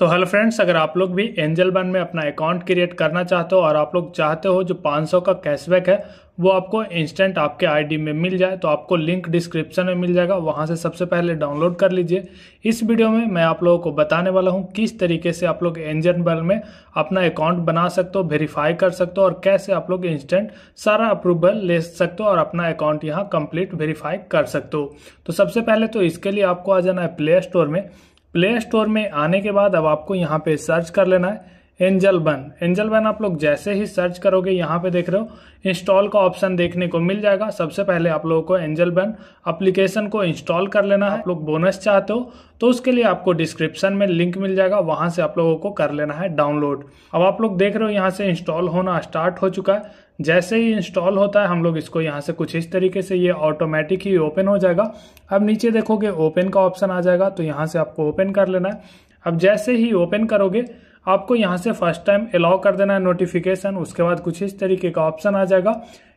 तो hello friends अगर आप लोग भी एंजल बन में अपना अकाउंट क्रिएट करना चाहते हो और आप लोग चाहते हो जो 500 का कैशबैक है वो आपको इंस्टेंट आपके आईडी में मिल जाए तो आपको लिंक डिस्क्रिप्शन में मिल जाएगा वहां से सबसे पहले डाउनलोड कर लीजिए इस वीडियो में मैं आप लोगों को बताने वाला हूं किस तरीके से आप लोग एंजल वन में अपना अकाउंट बना सकते हो वेरीफाई कर सकते हो और कैसे आप लोग इंस्टेंट सारा अप्रूवल ले सकते हो और अपना अकाउंट यहाँ कंप्लीट वेरीफाई कर सकते हो तो सबसे पहले तो इसके लिए आपको आ जाना है प्ले स्टोर में प्ले स्टोर में आने के बाद अब आपको यहाँ पे सर्च कर लेना है एंजल बन एंजल बन आप लोग जैसे ही सर्च करोगे यहाँ पे देख रहे हो इंस्टॉल का ऑप्शन देखने को मिल जाएगा सबसे पहले आप लोगों को एंजल बन अप्लीकेशन को इंस्टॉल कर लेना है आप लोग बोनस चाहते हो तो उसके लिए आपको डिस्क्रिप्शन में लिंक मिल जाएगा वहां से आप लोगों को कर लेना है डाउनलोड अब आप लोग देख रहे हो यहाँ से इंस्टॉल होना स्टार्ट हो चुका है जैसे ही इंस्टॉल होता है हम लोग इसको यहाँ से कुछ इस तरीके से ये ऑटोमेटिक ही ओपन हो जाएगा अब नीचे देखोगे ओपन का ऑप्शन आ जाएगा तो यहाँ से आपको ओपन कर लेना है अब जैसे ही ओपन करोगे आपको यहाँ से फर्स्ट टाइम अलाउ कर देना है नोटिफिकेशन उसके बाद कुछ इस तरीके का ऑप्शन आ जाएगा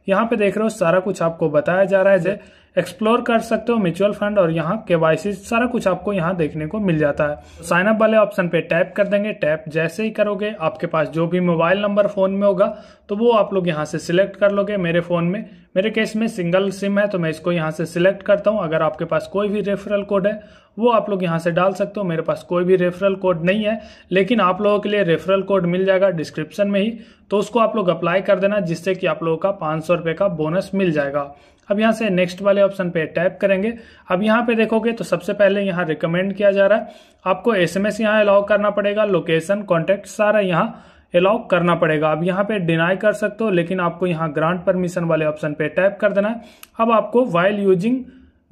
यहाँ पे देख रहे हो सारा कुछ आपको बताया जा रहा है एक्सप्लोर कर सकते हो म्यूचुअल फंड और यहाँ के सारा कुछ आपको यहाँ देखने को मिल जाता है साइन तो अप वाले ऑप्शन पे टैप कर देंगे टैप जैसे ही करोगे आपके पास जो भी मोबाइल नंबर फोन में होगा तो वो आप लोग यहाँ से सिलेक्ट कर लोगे मेरे फोन में मेरे केस में सिंगल सिम है तो मैं इसको यहाँ से सिलेक्ट करता हूँ अगर आपके पास कोई भी रेफरल कोड है वो आप लोग यहाँ से डाल सकते हो मेरे पास कोई भी रेफरल कोड नहीं है लेकिन आप लोगों के लिए रेफरल कोड मिल जाएगा डिस्क्रिप्शन में ही तो उसको आप लोग अप्लाई कर देना जिससे कि आप लोगों का पाँच सौ रुपये का बोनस मिल जाएगा अब यहाँ से नेक्स्ट वाले ऑप्शन पे टैप करेंगे अब यहाँ पे देखोगे तो सबसे पहले यहाँ रिकमेंड किया जा रहा है आपको एस एम एस यहाँ अलाउ करना पड़ेगा लोकेशन कॉन्टैक्ट सारा यहाँ अलाउ करना पड़ेगा अब यहाँ पे डिनाई कर सकते हो लेकिन आपको यहाँ ग्रांट परमिशन वाले ऑप्शन पे टैप कर देना है अब आपको वाइल यूजिंग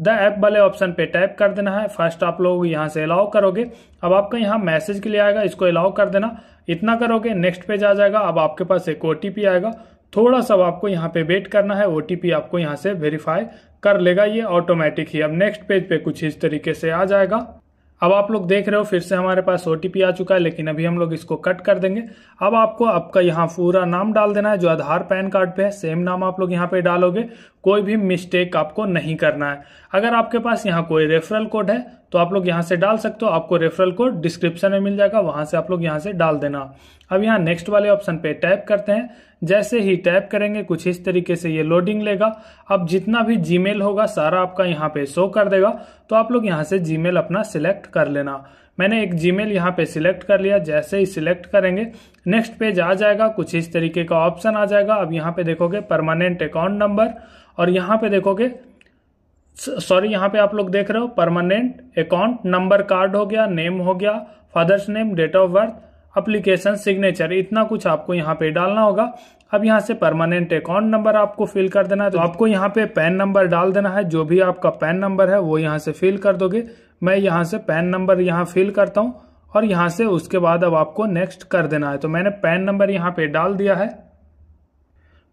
द ऐप वाले ऑप्शन पे टैप कर देना है फर्स्ट आप लोग यहाँ से अलाउ करोगे अब आपका यहाँ मैसेज के लिए आएगा इसको अलाउ कर देना इतना करोगे नेक्स्ट पेज आ जाएगा अब आपके पास एक ओ आएगा थोड़ा सा आपको यहाँ पे वेट करना है ओ आपको यहाँ से वेरीफाई कर लेगा ये ऑटोमेटिक ही अब नेक्स्ट पेज पे कुछ इस तरीके से आ जाएगा अब आप लोग देख रहे हो फिर से हमारे पास ओ आ चुका है लेकिन अभी हम लोग इसको कट कर देंगे अब आपको आपका यहाँ पूरा नाम डाल देना है जो आधार पैन कार्ड पे है सेम नाम आप लोग यहाँ पे डालोगे कोई भी मिस्टेक आपको नहीं करना है अगर आपके पास यहाँ कोई रेफरल कोड है तो आप लोग यहाँ से डाल सकते हो आपको रेफरल कोड डिस्क्रिप्शन में मिल जाएगा वहां से आप लोग यहाँ से डाल देना अब यहाँ नेक्स्ट वाले ऑप्शन पे टैप करते हैं जैसे ही टैप करेंगे कुछ इस तरीके से ये लोडिंग लेगा अब जितना भी जीमेल होगा सारा आपका यहाँ पे शो कर देगा तो आप लोग यहाँ से जीमेल अपना सिलेक्ट कर लेना मैंने एक जीमेल यहाँ पे सिलेक्ट कर लिया जैसे ही सिलेक्ट करेंगे नेक्स्ट पेज आ जाएगा कुछ इस तरीके का ऑप्शन आ जाएगा अब यहाँ पे देखोगे परमानेंट अकाउंट नंबर और यहाँ पे देखोगे सॉरी यहाँ पे आप लोग देख रहे हो परमानेंट अकाउंट नंबर कार्ड हो गया नेम हो गया father's name date of birth application signature इतना कुछ आपको यहाँ पे डालना होगा अब यहाँ से परमानेंट अकाउंट नंबर आपको फिल कर देना है तो आपको यहाँ पे पैन नंबर डाल देना है जो भी आपका पैन नंबर है वो यहाँ से फिल कर दोगे मैं यहाँ से पैन नंबर यहाँ फिल करता हूँ और यहाँ से उसके बाद अब आपको नेक्स्ट कर देना है तो मैंने पैन नंबर यहाँ पे डाल दिया है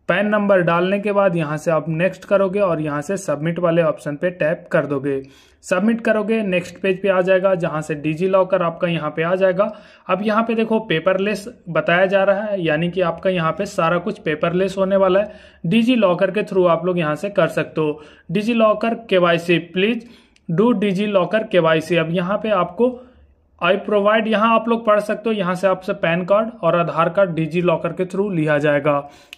पैन नंबर डालने के बाद यहाँ से आप नेक्स्ट करोगे और यहाँ से सबमिट वाले ऑप्शन पे टैप कर दोगे सबमिट करोगे नेक्स्ट पेज पे आ जाएगा जहाँ से डिजी लॉकर आपका यहाँ पे आ जाएगा अब यहाँ पे देखो पेपरलेस बताया जा रहा है यानी कि आपका यहाँ पे सारा कुछ पेपरलेस होने वाला है डिजी लॉकर के थ्रू आप लोग यहाँ से कर सकते हो डिजी लॉकर के प्लीज़ डू डिजी लॉकर के अब यहाँ पे आपको आई प्रोवाइड यहाँ आप लोग पढ़ सकते हो यहाँ से आपसे पैन कार्ड और आधार कार्ड डिजी लॉकर के थ्रू लिया जाएगा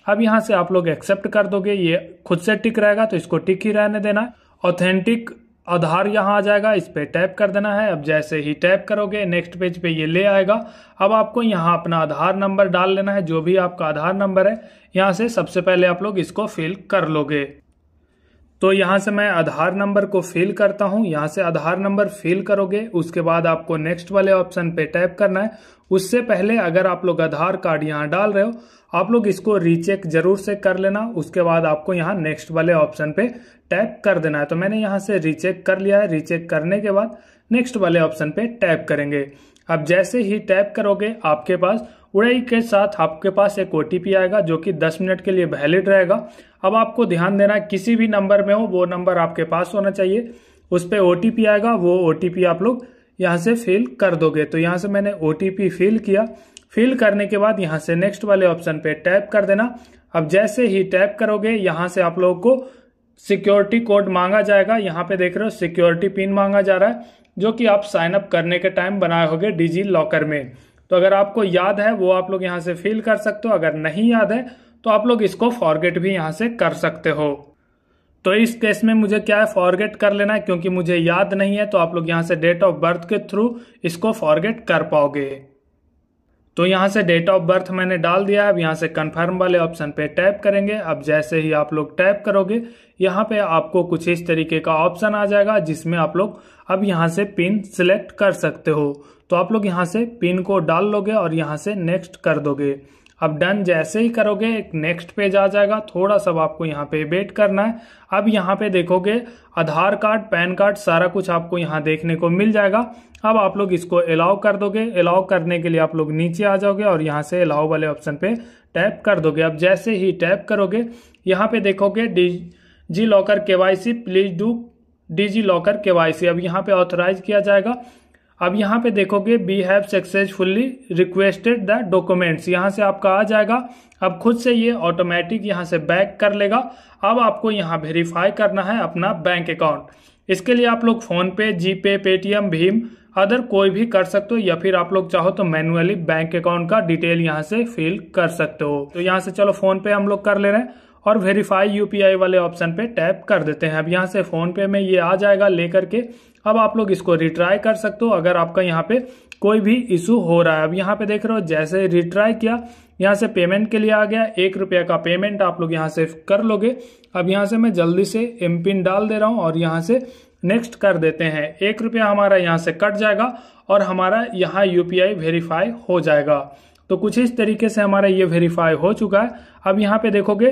अब यहाँ से आप लोग एक्सेप्ट कर दोगे ये खुद से टिक रहेगा तो इसको टिक ही रहने देना है ऑथेंटिक आधार यहाँ आ जाएगा इस पर टैप कर देना है अब जैसे ही टैप करोगे नेक्स्ट पेज पे ये ले आएगा अब आपको यहाँ अपना आधार नंबर डाल लेना है जो भी आपका आधार नंबर है यहाँ से सबसे पहले आप लोग इसको फिल कर लोगे तो यहाँ से मैं आधार नंबर को फिल करता हूं यहाँ से आधार नंबर फिल करोगे उसके बाद आपको नेक्स्ट वाले ऑप्शन पे टैप करना है उससे पहले अगर आप लोग आधार कार्ड यहाँ डाल रहे हो आप लोग इसको रीचेक जरूर से कर लेना उसके बाद आपको यहाँ नेक्स्ट वाले ऑप्शन पे टैप कर देना है तो मैंने यहाँ से रीचेक कर लिया है रीचेक करने के बाद नेक्स्ट वाले ऑप्शन पे टैप करेंगे अब जैसे ही टैप करोगे आपके पास उड़ाई के साथ आपके पास एक ओ आएगा जो कि 10 मिनट के लिए वैलिड रहेगा अब आपको ध्यान देना किसी भी नंबर में हो वो नंबर आपके पास होना चाहिए उस पर ओ आएगा वो ओ आप लोग यहाँ से फिल कर दोगे तो यहाँ से मैंने ओ फिल किया फिल करने के बाद यहाँ से नेक्स्ट वाले ऑप्शन पे टैप कर देना अब जैसे ही टैप करोगे यहाँ से आप लोगों को सिक्योरिटी कोड मांगा जाएगा यहाँ पे देख रहे हो सिक्योरिटी पिन मांगा जा रहा है जो कि आप साइन अप करने के टाइम बनाए होगे डिजी लॉकर में तो अगर आपको याद है वो आप लोग यहाँ से फिल कर सकते हो अगर नहीं याद है तो आप लोग इसको फॉरगेट भी यहाँ से कर सकते हो तो इस केस में मुझे क्या है फॉरगेट कर लेना है क्योंकि मुझे याद नहीं है तो आप लोग यहाँ से डेट ऑफ बर्थ के थ्रू इसको फॉरगेट कर पाओगे तो यहाँ से डेट ऑफ बर्थ मैंने डाल दिया अब यहाँ से कन्फर्म वाले ऑप्शन पे टैप करेंगे अब जैसे ही आप लोग टैप करोगे यहाँ पे आपको कुछ इस तरीके का ऑप्शन आ जाएगा जिसमें आप लोग अब यहाँ से पिन सिलेक्ट कर सकते हो तो आप लोग यहाँ से पिन को डाल लोगे और यहाँ से नेक्स्ट कर दोगे अब डन जैसे ही करोगे एक नेक्स्ट पेज आ जाएगा थोड़ा सा आपको यहाँ पे वेट करना है अब यहाँ पे देखोगे आधार कार्ड पैन कार्ड सारा कुछ आपको यहाँ देखने को मिल जाएगा अब आप लोग इसको अलाउ कर दोगे अलाउ करने के लिए आप लोग नीचे आ जाओगे और यहाँ से अलाउ वाले ऑप्शन पे टैप कर दोगे अब जैसे ही टैप करोगे यहाँ पे देखोगे डिजी लॉकर के प्लीज डू डिजी लॉकर के अब यहाँ पे ऑथोराइज किया जाएगा अब यहाँ पे देखोगे we have successfully requested the documents यहाँ से आपका आ जाएगा अब खुद से ये ऑटोमेटिक यहाँ से बैक कर लेगा अब आपको यहाँ वेरीफाई करना है अपना बैंक अकाउंट इसके लिए आप लोग फ़ोनपे जी पे पेटीएम भीम अदर कोई भी कर सकते हो या फिर आप लोग चाहो तो मैनुअली बैंक अकाउंट का डिटेल यहाँ से फिल कर सकते हो तो यहाँ से चलो फोन पे हम लोग कर ले रहे हैं और वेरीफाई यूपीआई वाले ऑप्शन पे टैप कर देते हैं अब यहाँ से फोन पे में ये आ जाएगा लेकर के अब आप लोग इसको रिट्राई कर सकते हो अगर आपका यहाँ पे कोई भी इशू हो रहा है अब यहाँ पे देख रहे हो जैसे रिट्राई किया यहाँ से पेमेंट के लिए आ गया एक रुपया का पेमेंट आप लोग यहाँ से कर लोगे अब यहाँ से मैं जल्दी से एम पिन डाल दे रहा हूँ और यहाँ से नेक्स्ट कर देते हैं एक रुपया हमारा यहाँ से कट जाएगा और हमारा यहाँ यू वेरीफाई हो जाएगा तो कुछ इस तरीके से हमारा ये वेरीफाई हो चुका है अब यहाँ पे देखोगे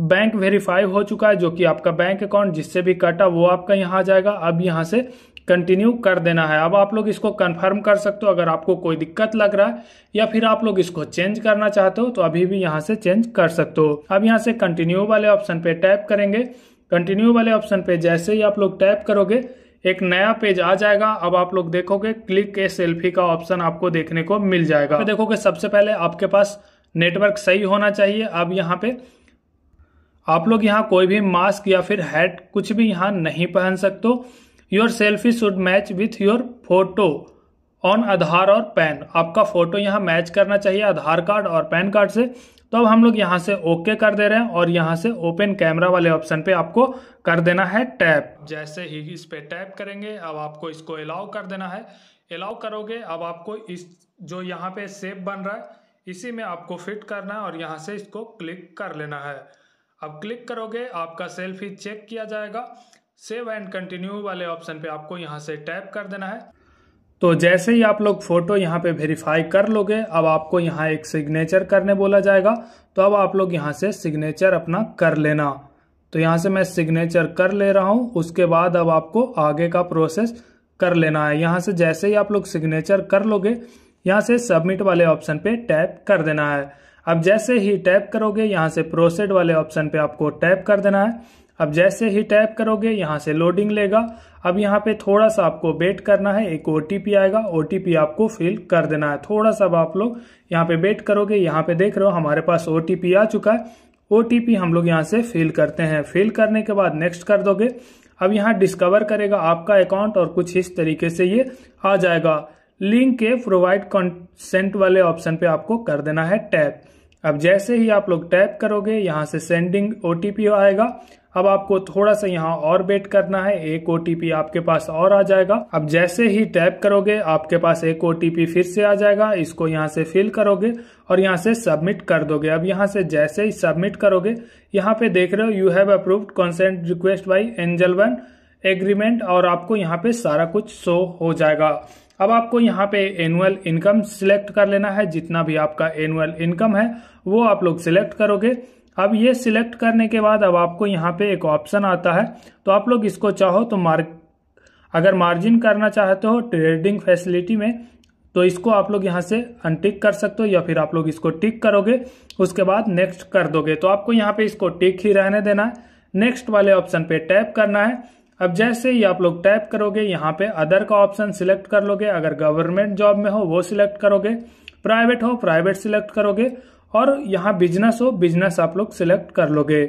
बैंक वेरीफाई हो चुका है जो कि आपका बैंक अकाउंट जिससे भी कटा वो आपका यहाँ आ जाएगा अब यहाँ से कंटिन्यू कर देना है अब आप लोग इसको कंफर्म कर सकते हो अगर आपको कोई दिक्कत लग रहा है या फिर आप लोग इसको चेंज करना चाहते हो तो अभी भी यहाँ से चेंज कर सकते हो अब यहाँ से कंटिन्यू वाले ऑप्शन पे टैप करेंगे कंटिन्यू वाले ऑप्शन पे जैसे ही आप लोग टैप करोगे एक नया पेज आ जाएगा अब आप लोग देखोगे क्लिक ए सेल्फी का ऑप्शन आपको देखने को मिल जाएगा तो देखोगे सबसे पहले आपके पास नेटवर्क सही होना चाहिए अब यहाँ पे आप लोग यहाँ कोई भी मास्क या फिर हैट कुछ भी यहाँ नहीं पहन सकते your selfie should match with your photo on Aadhaar और पैन आपका फोटो यहाँ मैच करना चाहिए आधार कार्ड और पैन कार्ड से तो अब हम लोग यहाँ से ओके कर दे रहे हैं और यहाँ से ओपन कैमरा वाले ऑप्शन पे आपको कर देना है टैप जैसे ही इस पर टैप करेंगे अब आपको इसको अलाउ कर देना है अलाउ करोगे अब आपको इस जो यहाँ पे सेप बन रहा है इसी में आपको फिट करना है और यहाँ से इसको क्लिक कर लेना है अब क्लिक करोगे आपका सेल्फी चेक किया जाएगा सेव एंड कंटिन्यू वाले ऑप्शन पे आपको यहाँ से टैप कर देना है तो जैसे ही आप लोग फोटो यहाँ पे वेरीफाई कर लोगे अब आपको यहाँ एक सिग्नेचर करने बोला जाएगा तो अब आप लोग यहाँ से सिग्नेचर अपना कर लेना तो यहाँ से मैं सिग्नेचर कर ले रहा हूँ उसके बाद अब आपको आगे का प्रोसेस कर लेना है यहाँ से जैसे ही आप लोग सिग्नेचर कर लोगे यहाँ से सबमिट वाले ऑप्शन पे टैप कर देना है अब जैसे ही टैप करोगे यहाँ से प्रोसेड वाले ऑप्शन पे आपको टैप कर देना है अब जैसे ही टैप करोगे यहाँ से लोडिंग लेगा अब यहाँ पे थोड़ा सा आपको वेट करना है एक ओटीपी आएगा ओ आपको फिल कर देना है थोड़ा सा आप लोग यहाँ पे वेट करोगे यहाँ पे देख रहे हो हमारे पास ओ आ चुका है ओ हम लोग यहाँ से फिल करते हैं फिल करने के बाद नेक्स्ट कर दोगे अब यहाँ डिस्कवर करेगा आपका अकाउंट और कुछ इस तरीके से ये आ जाएगा लिंक के प्रोवाइड कंसेंट वाले ऑप्शन पे आपको कर देना है टैप अब जैसे ही आप लोग टैप करोगे यहाँ से सेंडिंग ओ आएगा अब आपको थोड़ा सा यहाँ और वेट करना है एक ओ आपके पास और आ जाएगा अब जैसे ही टैप करोगे आपके पास एक ओ फिर से आ जाएगा इसको यहाँ से फिल करोगे और यहाँ से सबमिट कर दोगे अब यहाँ से जैसे ही सबमिट करोगे यहाँ पे देख रहे हो you have approved consent request by Angel One agreement और आपको यहाँ पे सारा कुछ शो हो जाएगा अब आपको यहाँ पे एनुअल इनकम सिलेक्ट कर लेना है जितना भी आपका एनुअल इनकम है वो आप लोग सिलेक्ट करोगे अब ये सिलेक्ट करने के बाद अब आपको यहाँ पे एक ऑप्शन आता है तो आप लोग इसको चाहो तो मार्क अगर मार्जिन करना चाहते हो ट्रेडिंग फैसिलिटी में तो इसको आप लोग यहाँ से अनटिक कर सकते हो या फिर आप लोग इसको टिक करोगे उसके बाद नेक्स्ट कर दोगे तो आपको यहाँ पे इसको टिक ही रहने देना है नेक्स्ट वाले ऑप्शन पे टैप करना है अब जैसे ही आप लोग टैप करोगे यहाँ पे अदर का ऑप्शन सिलेक्ट कर लोगे अगर गवर्नमेंट जॉब में हो वो सिलेक्ट करोगे प्राइवेट हो प्राइवेट सिलेक्ट करोगे और यहाँ बिजनेस हो बिजनेस आप लोग सिलेक्ट कर लोगे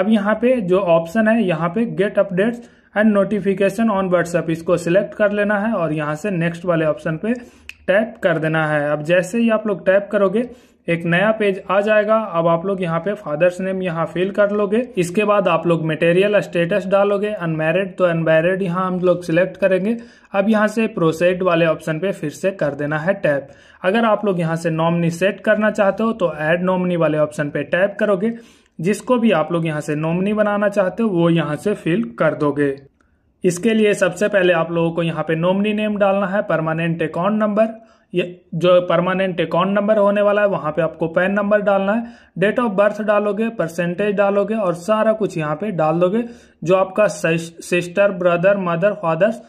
अब यहाँ पे जो ऑप्शन है यहाँ पे get updates and notification on WhatsApp इसको सिलेक्ट कर लेना है और यहाँ से नेक्स्ट वाले ऑप्शन पे टैप कर देना है अब जैसे ही आप लोग टैप करोगे एक नया पेज आ जाएगा अब आप लोग यहाँ पे फादर्स नेम यहाँ फिल कर लोगे इसके बाद आप लोग मटेरियल स्टेटस डालोगे अनमेरिड तो अनमेरिड यहाँ हम लोग सिलेक्ट करेंगे अब यहाँ से प्रोसेड वाले ऑप्शन पे फिर से कर देना है टैप अगर आप लोग यहाँ से नॉमनी सेट करना चाहते हो तो एड नॉमनी वाले ऑप्शन पे टैप करोगे जिसको भी आप लोग यहाँ से नॉमनी बनाना चाहते हो वो यहाँ से फिल कर दोगे इसके लिए सबसे पहले आप लोगों को यहाँ पे नॉमनी नेम डालना है परमानेंट अकाउंट नंबर ये जो परमानेंट अकाउंट नंबर होने वाला है वहां पे आपको पैन नंबर डालना है डेट ऑफ बर्थ डालोगे परसेंटेज डालोगे और सारा कुछ यहाँ पे डाल दोगे जो आपका सिस्टर ब्रदर मदर फादर्स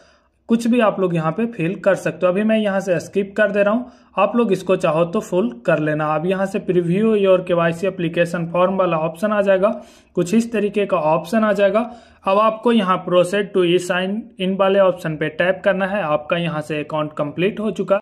कुछ भी आप लोग यहाँ पे फिल कर सकते हो अभी मैं यहाँ से स्किप कर दे रहा हूँ आप लोग इसको चाहो तो फुल कर लेना अब यहाँ से preview your K Y C application form वाला ऑप्शन आ जाएगा कुछ इस तरीके का ऑप्शन आ जाएगा अब आपको यहाँ proceed to e sign in वाले ऑप्शन पे टैप करना है आपका यहाँ से अकाउंट कंप्लीट हो चुका